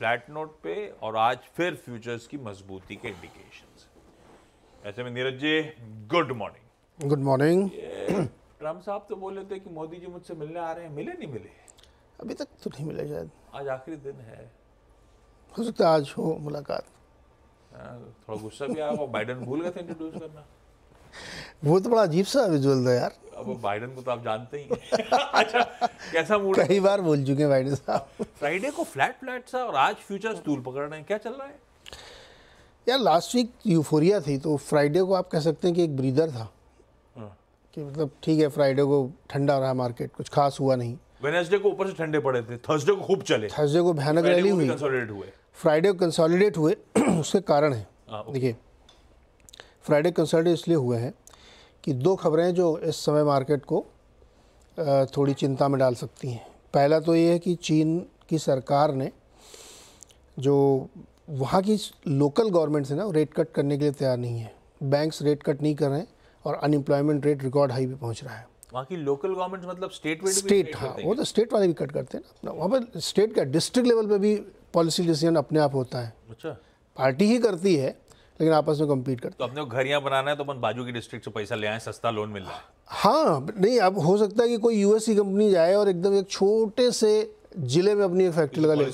Flat note पे और आज फिर फ्यूचर्स की मजबूती के इंडिकेशन ऐसे में Neeraj ji good morning good morning Trump साहब तो बोले थे कि मोदी जी मुझसे मिलने आ रहे हैं मिले नहीं मिले अभी तक तो नहीं मिले शायद आज आखिरी दिन है हो सकता है आज हो मुलाकात हाँ, थोड़ा गुस्सा भी आया बाइडन भूल गए थे इंट्रोड्यूस करना वो तो बड़ा अजीब सा विजुअल था यार अब बाइडन को तो आप जानते ही अच्छा कैसा मूड कई बार बोल चुके हैं बाइडन साहब फ्राइडे को फ्लैट फ्लैट सा और आज फ्यूचर स्टूल पकड़ रहे हैं क्या चल रहा है यार लास्ट वीक यूफोरिया थी तो फ्राइडे को आप कह सकते हैं कि एक ब्रीदर था हाँ। कि मतलब ठीक है फ्राइडे को ठंडा रहा मार्केट कुछ खास हुआ नहीं वेनेसडे को ऊपर से ठंडे पड़े थे थर्सडे को खूब चले थर्सडे को भयानक रैली हुई फ्राइडे को कंसोलिडेट हुए उसके कारण है हाँ, देखिए फ्राइडे कंसोलिडेट इसलिए हुए हैं कि दो खबरें जो इस समय मार्केट को थोड़ी चिंता में डाल सकती हैं पहला तो ये है कि चीन की सरकार ने जो वहाँ की लोकल गवर्नमेंट्स से ना रेट कट करने के लिए तैयार नहीं है बैंक्स रेट कट नहीं कर रहे हैं और अनएम्प्लॉयमेंट रेट रिकॉर्ड हाई भी पहुँच रहा है वहाँ की लोकल गवर्नमेंट मतलब स्टेट में स्टेट हाँ वो तो स्टेट वाले भी कट करते हैं ना वहाँ पर स्टेट का डिस्ट्रिक्ट लेवल पर भी पॉलिसी डिसीजन अपने आप होता है अच्छा पार्टी ही करती है लेकिन आपस में कम्पीट करते तो अपने घरियाँ बनाना है तो अपन बाजू की डिस्ट्रिक्ट से पैसा ले आए सस्ता लोन मिल रहा है हाँ नहीं अब हो सकता है कि कोई यूएस की कंपनी जाए और एकदम एक छोटे से जिले में अपनी फैक्ट्री लगा ले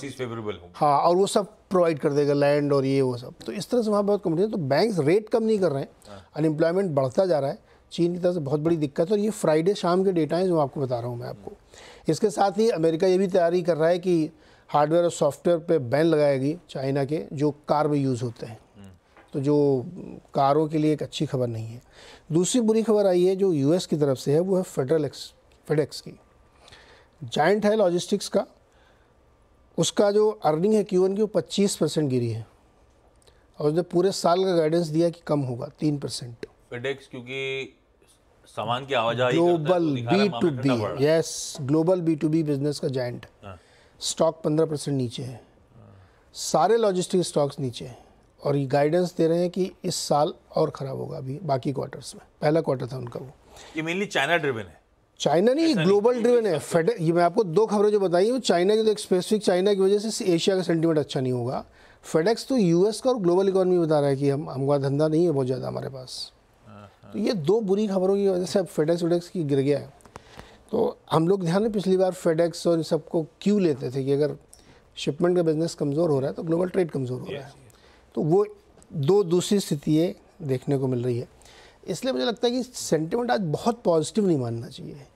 हाँ और वो सब प्रोवाइड कर देगा लैंड और ये वो सब तो इस तरह से वहाँ बहुत कंपनी है तो बैंक रेट कम नहीं कर रहे हैं अनएम्प्लॉयमेंट हाँ। बढ़ता जा रहा है चीन की तरफ से बहुत बड़ी दिक्कत है और ये फ्राइडे शाम के डेटा हैं जो आपको बता रहा हूँ मैं आपको इसके साथ ही अमेरिका ये भी तैयारी कर रहा है कि हार्डवेयर और सॉफ्टवेयर पे बैन लगाएगी चाइना के जो कार में यूज़ होते हैं तो जो कारों के लिए एक अच्छी खबर नहीं है दूसरी बुरी खबर आई है जो यूएस की तरफ से है वो है फेडरल एक्स फेडेक्स की जॉइंट है लॉजिस्टिक्स का उसका जो अर्निंग है क्यू एन की वो पच्चीस परसेंट गिरी है और उसने पूरे साल का गाइडेंस दिया कि कम होगा तीन परसेंट फेडेक्स क्योंकि सामान की आवाजाही तो global B to B yes global B to B business का जॉइंट हाँ। स्टॉक पंद्रह परसेंट नीचे है सारे लॉजिस्टिक स्टॉक्स नीचे हैं और ये गाइडेंस दे रहे हैं कि इस साल और ख़राब होगा अभी बाकी क्वार्टर्स में पहला क्वार्टर था उनका वो ये मेनली चाइना ड्रिवन है चाइना नहीं ग्लोबल ड्रिवन है फेड ये मैं आपको दो खबरें जो बताई वो चाइना की तो स्पेसिफिक चाइना की वजह से एशिया का सेंटीमेंट अच्छा नहीं होगा फेडेक्स तो यूएस का और ग्लोबल इकोनॉमी बता रहा है कि हम हमारा धंधा नहीं है बहुत ज़्यादा हमारे पास हाँ, तो ये दो बुरी खबरों की वजह से अब फेडेक्स वेडेक्स की गिर गया है तो हम लोग ध्यान में पिछली बार फेडेक्स और इन सबको क्यों लेते थे कि अगर शिपमेंट का बिजनेस कमज़ोर हो रहा है तो ग्लोबल ट्रेड कमज़ोर हो रहा है तो वो दो दूसरी स्थिति देखने को मिल रही है इसलिए मुझे लगता है कि सेंटिमेंट आज बहुत पॉजिटिव नहीं मानना चाहिए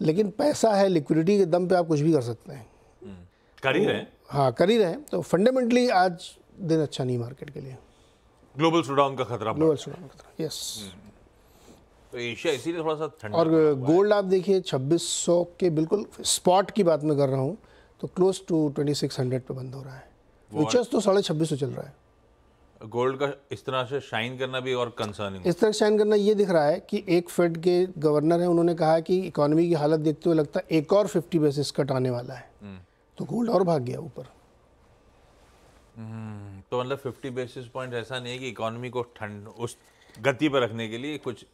लेकिन पैसा है लिक्विडिटी के दम पे आप कुछ भी कर सकते हैं हम्म, कर ही तो रहे हाँ कर ही रहे तो फंडामेंटली आज दिन अच्छा नहीं मार्केट के लिए ग्लोबल सुडाउन का खतरा ग्लोबल सुडाउन का खतरा यस हम्म। तो एशिया इसीलिए थोड़ा सा ठंडा और गोल्ड आप देखिए 2600 के बिल्कुल स्पॉट की बात मैं कर रहा हूँ तो क्लोज टू 2600 पे बंद हो रहा है फ्यूचर्स तो साढ़े छब्बीस सौ चल रहा है गोल्ड का इस तरह से शाइन करना भी और कंसर्निंग इस तरह शाइन करना ये दिख रहा है कि एक फेड के गवर्नर हैं उन्होंने कहा कि इकोनॉमी की हालत देखते हुए लगता है एक और फिफ्टी बेसिस कट आने वाला है हम्म। तो गोल्ड और भाग गया ऊपर हम्म, तो मतलब फिफ्टी बेसिस पॉइंट ऐसा नहीं है कि इकोनॉमी को ठंड उस गति पर रखने के लिए कुछ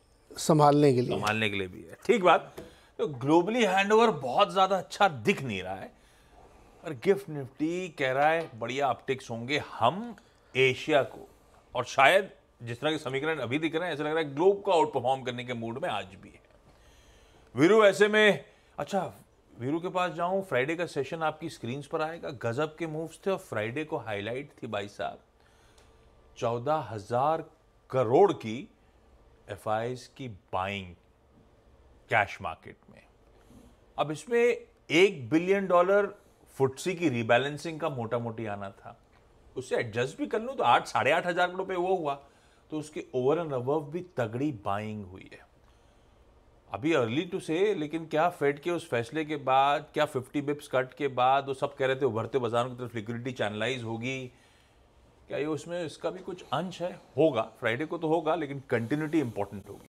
संभालने के लिए संभालने के लिए भी है ठीक बात तो ग्लोबली हैंडओवर बहुत ज़्यादा अच्छा दिख नहीं रहा है और गिफ्ट निफ्टी कह रहा है बढ़िया अपटेक्स होंगे हम एशिया को और शायद जिस तरह के समीकरण अभी दिख रहे हैं ऐसा लग रहा है ग्लोब को आउट परफॉर्म करने के मूड में आज भी है वीरू ऐसे में अच्छा वीरू के पास जाऊं फ्राइडे का सेशन आपकी स्क्रीन पर आएगा गजब के मूव्स थे और फ्राइडे को हाईलाइट थी भाई साहब चौदह हजार करोड़ की एफ की बाइंग कैश मार्केट में अब इसमें एक बिलियन डॉलर फुटसी की रीबैलेंसिंग का मोटा मोटी आना था उससे एडजस्ट भी कर लूँ तो आठ साढ़े आठ हज़ार करोड़ पे वो हुआ तो उसकी ओवर एंड अबव भी तगड़ी बाइंग हुई है अभी अर्ली टू से लेकिन क्या फेड के उस फैसले के बाद क्या 50 बिप्स कट के बाद वो सब कह रहे थे उभरते बाजारों की तरफ लिक्विडिटी चैनलाइज होगी क्या ये उसमें इसका भी कुछ अंश है होगा फ्राइडे को तो होगा लेकिन कंटिन्यूटी इंपॉर्टेंट होगी